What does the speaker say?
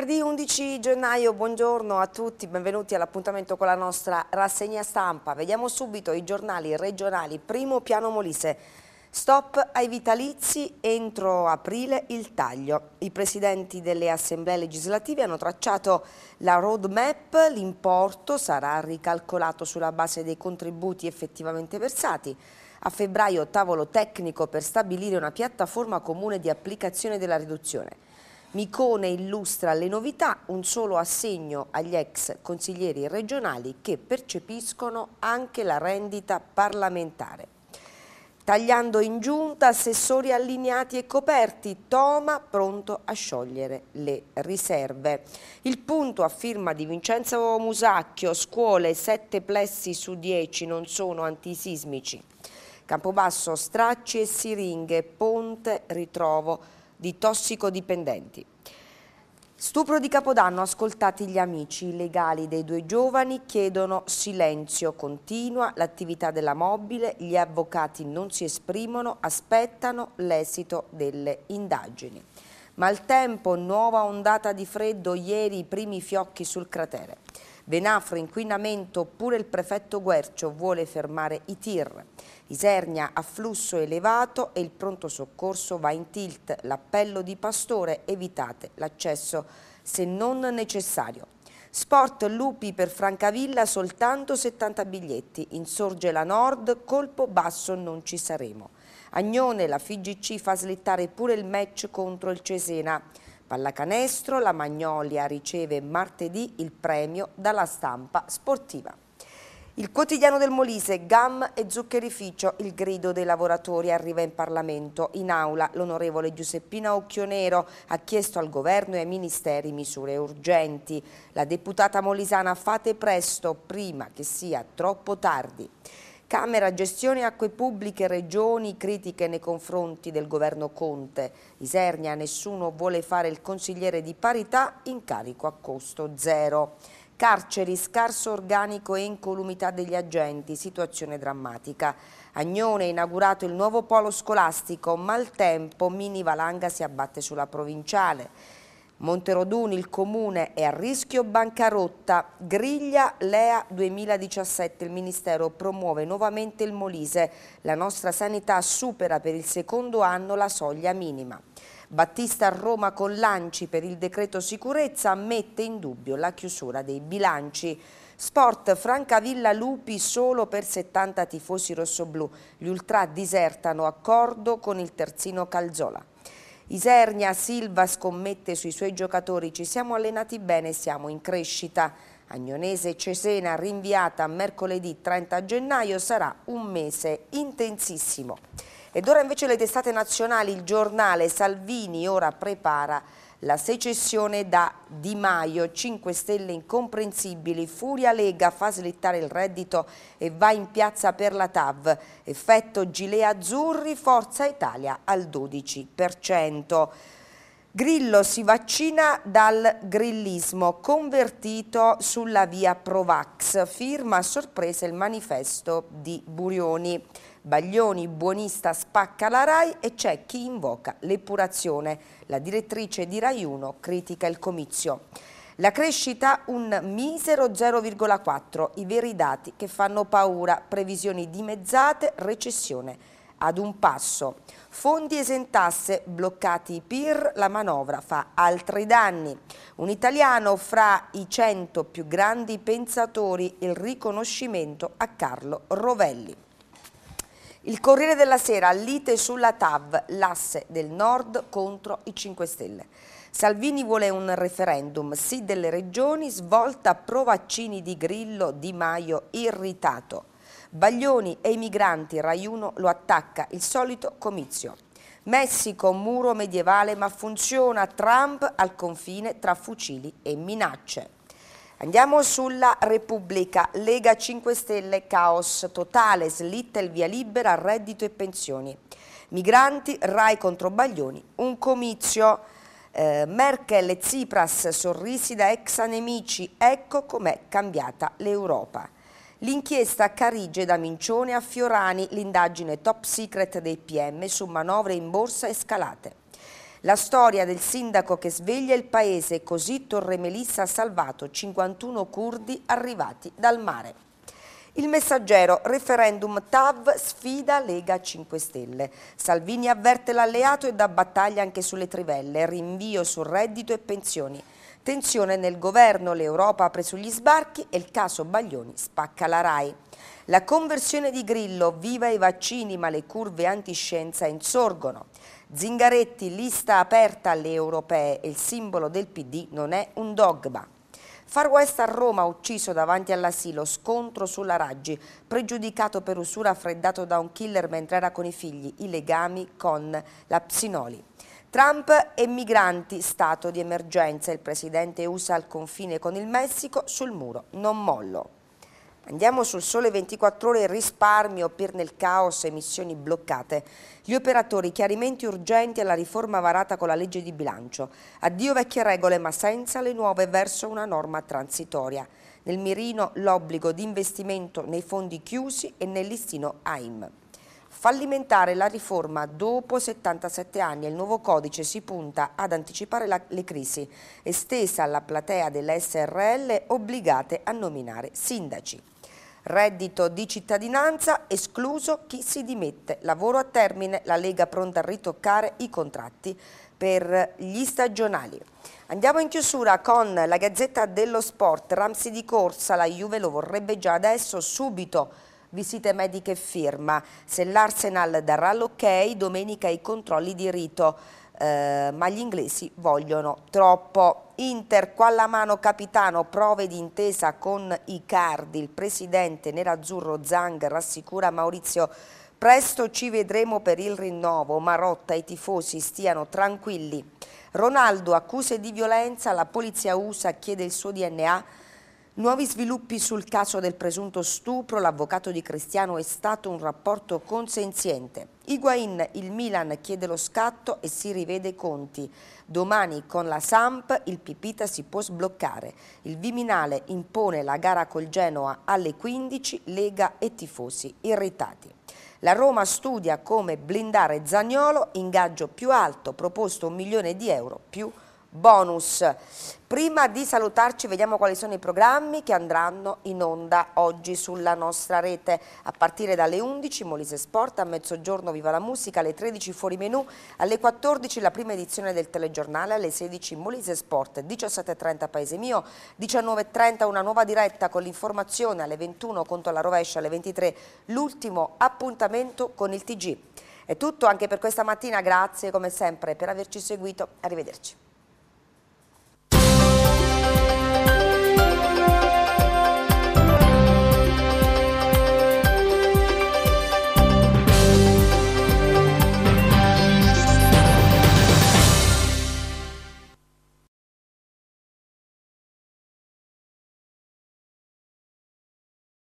venerdì 11 gennaio, buongiorno a tutti, benvenuti all'appuntamento con la nostra rassegna stampa. Vediamo subito i giornali regionali, primo piano Molise. Stop ai vitalizi, entro aprile il taglio. I presidenti delle assemblee legislative hanno tracciato la roadmap, l'importo sarà ricalcolato sulla base dei contributi effettivamente versati. A febbraio tavolo tecnico per stabilire una piattaforma comune di applicazione della riduzione. Micone illustra le novità, un solo assegno agli ex consiglieri regionali che percepiscono anche la rendita parlamentare. Tagliando in giunta assessori allineati e coperti, Toma pronto a sciogliere le riserve. Il punto a firma di Vincenzo Musacchio, scuole 7 plessi su 10 non sono antisismici. Campobasso, stracci e siringhe, ponte, ritrovo di tossicodipendenti. Stupro di Capodanno, ascoltati gli amici, i legali dei due giovani chiedono silenzio, continua l'attività della mobile, gli avvocati non si esprimono, aspettano l'esito delle indagini. Maltempo, nuova ondata di freddo, ieri i primi fiocchi sul cratere. Venafro, inquinamento, pure il prefetto Guercio vuole fermare i tir. Isernia, afflusso elevato e il pronto soccorso va in tilt. L'appello di Pastore, evitate l'accesso se non necessario. Sport Lupi per Francavilla, soltanto 70 biglietti. Insorge la Nord, colpo basso non ci saremo. Agnone, la FIGC fa slittare pure il match contro il Cesena. Pallacanestro, la Magnolia riceve martedì il premio dalla stampa sportiva. Il quotidiano del Molise, GAM e zuccherificio, il grido dei lavoratori arriva in Parlamento. In aula l'onorevole Giuseppina Occhionero ha chiesto al governo e ai ministeri misure urgenti. La deputata molisana fate presto prima che sia troppo tardi. Camera, gestione acque pubbliche, regioni, critiche nei confronti del governo Conte. Isernia, nessuno vuole fare il consigliere di parità, incarico a costo zero. Carceri, scarso organico e incolumità degli agenti, situazione drammatica. Agnone, inaugurato il nuovo polo scolastico, maltempo, mini valanga si abbatte sulla provinciale. Monteroduni il comune è a rischio bancarotta, griglia Lea 2017, il Ministero promuove nuovamente il Molise, la nostra sanità supera per il secondo anno la soglia minima. Battista a Roma con lanci per il decreto sicurezza mette in dubbio la chiusura dei bilanci. Sport Francavilla Lupi solo per 70 tifosi rossoblù. Gli ultra disertano accordo con il terzino Calzola. Isernia Silva scommette sui suoi giocatori, ci siamo allenati bene siamo in crescita. Agnonese Cesena rinviata a mercoledì 30 gennaio sarà un mese intensissimo. Ed ora invece le testate nazionali, il giornale Salvini ora prepara la secessione da Di Maio, 5 Stelle incomprensibili, Furia Lega fa slittare il reddito e va in piazza per la TAV, effetto Gilea Azzurri, Forza Italia al 12%. Grillo si vaccina dal grillismo, convertito sulla via Provax, firma a sorpresa il manifesto di Burioni. Baglioni, buonista, spacca la RAI e c'è chi invoca l'epurazione. La direttrice di RAI 1 critica il comizio. La crescita un misero 0,4, i veri dati che fanno paura, previsioni dimezzate, recessione ad un passo. Fondi esentasse, bloccati i PIR, la manovra fa altri danni. Un italiano fra i 100 più grandi pensatori, il riconoscimento a Carlo Rovelli. Il Corriere della Sera, lite sulla TAV, l'asse del Nord contro i 5 Stelle. Salvini vuole un referendum, sì delle regioni, svolta pro vaccini di Grillo, Di Maio irritato. Baglioni e i migranti, Raiuno lo attacca, il solito comizio. Messico, muro medievale ma funziona, Trump al confine tra fucili e minacce. Andiamo sulla Repubblica, Lega 5 Stelle, caos totale, slitta il via libera, reddito e pensioni. Migranti, Rai contro Baglioni, un comizio, eh, Merkel e Tsipras, sorrisi da ex nemici, ecco com'è cambiata l'Europa. L'inchiesta Carige da Mincione a Fiorani, l'indagine top secret dei PM su manovre in borsa e scalate. La storia del sindaco che sveglia il paese, così Torre Melissa ha salvato 51 curdi arrivati dal mare. Il messaggero, referendum TAV sfida Lega 5 Stelle. Salvini avverte l'alleato e dà battaglia anche sulle trivelle, rinvio su reddito e pensioni. Tensione nel governo, l'Europa apre sugli sbarchi e il caso Baglioni spacca la RAI. La conversione di Grillo, viva i vaccini ma le curve antiscienza insorgono. Zingaretti, lista aperta alle europee e il simbolo del PD non è un dogma. Far West a Roma, ucciso davanti all'asilo, scontro sulla Raggi, pregiudicato per usura freddato da un killer mentre era con i figli, i legami con la Psinoli. Trump e migranti, stato di emergenza, il presidente USA al confine con il Messico sul muro, non mollo. Andiamo sul sole 24 ore, risparmio per nel caos, emissioni bloccate. Gli operatori, chiarimenti urgenti alla riforma varata con la legge di bilancio. Addio vecchie regole ma senza le nuove verso una norma transitoria. Nel mirino l'obbligo di investimento nei fondi chiusi e nel listino AIM. Fallimentare la riforma dopo 77 anni e il nuovo codice si punta ad anticipare la, le crisi, estesa alla platea delle SRL obbligate a nominare sindaci. Reddito di cittadinanza, escluso chi si dimette. Lavoro a termine, la Lega pronta a ritoccare i contratti per gli stagionali. Andiamo in chiusura con la Gazzetta dello Sport, Ramsi di Corsa, la Juve lo vorrebbe già adesso, subito visite mediche e firma. Se l'Arsenal darà l'ok, domenica i controlli di rito. Eh, ma gli inglesi vogliono troppo. Inter, qua la mano capitano, prove d'intesa con Icardi. Il presidente nerazzurro Zang rassicura Maurizio Presto ci vedremo per il rinnovo, Marotta i tifosi stiano tranquilli. Ronaldo accuse di violenza, la polizia USA chiede il suo DNA Nuovi sviluppi sul caso del presunto stupro, l'avvocato di Cristiano è stato un rapporto consenziente. Higuain, il Milan chiede lo scatto e si rivede Conti. Domani con la Samp il Pipita si può sbloccare. Il Viminale impone la gara col Genoa alle 15, Lega e tifosi irritati. La Roma studia come blindare Zagnolo, ingaggio più alto, proposto un milione di euro più alto bonus. Prima di salutarci vediamo quali sono i programmi che andranno in onda oggi sulla nostra rete. A partire dalle 11 Molise Sport, a mezzogiorno Viva la Musica, alle 13 Fuori Menù, alle 14 la prima edizione del telegiornale, alle 16 Molise Sport, 17.30 Paese Mio, 19.30 una nuova diretta con l'informazione, alle 21 conto alla rovescia, alle 23 l'ultimo appuntamento con il TG. È tutto anche per questa mattina, grazie come sempre per averci seguito, arrivederci.